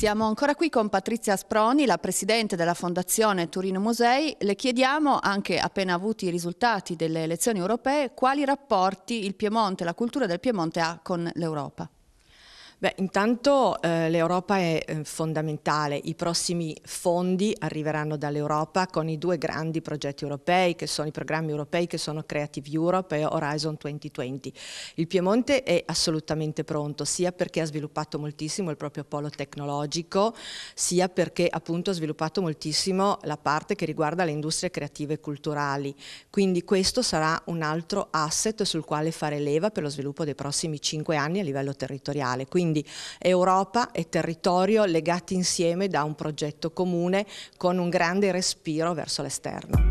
Siamo ancora qui con Patrizia Sproni, la presidente della Fondazione Turino Musei. Le chiediamo, anche appena avuti i risultati delle elezioni europee, quali rapporti il Piemonte, la cultura del Piemonte ha con l'Europa. Beh, intanto eh, l'Europa è eh, fondamentale, i prossimi fondi arriveranno dall'Europa con i due grandi progetti europei che sono i programmi europei che sono Creative Europe e Horizon 2020. Il Piemonte è assolutamente pronto sia perché ha sviluppato moltissimo il proprio polo tecnologico sia perché appunto ha sviluppato moltissimo la parte che riguarda le industrie creative e culturali. Quindi questo sarà un altro asset sul quale fare leva per lo sviluppo dei prossimi cinque anni a livello territoriale. Quindi quindi Europa e territorio legati insieme da un progetto comune con un grande respiro verso l'esterno.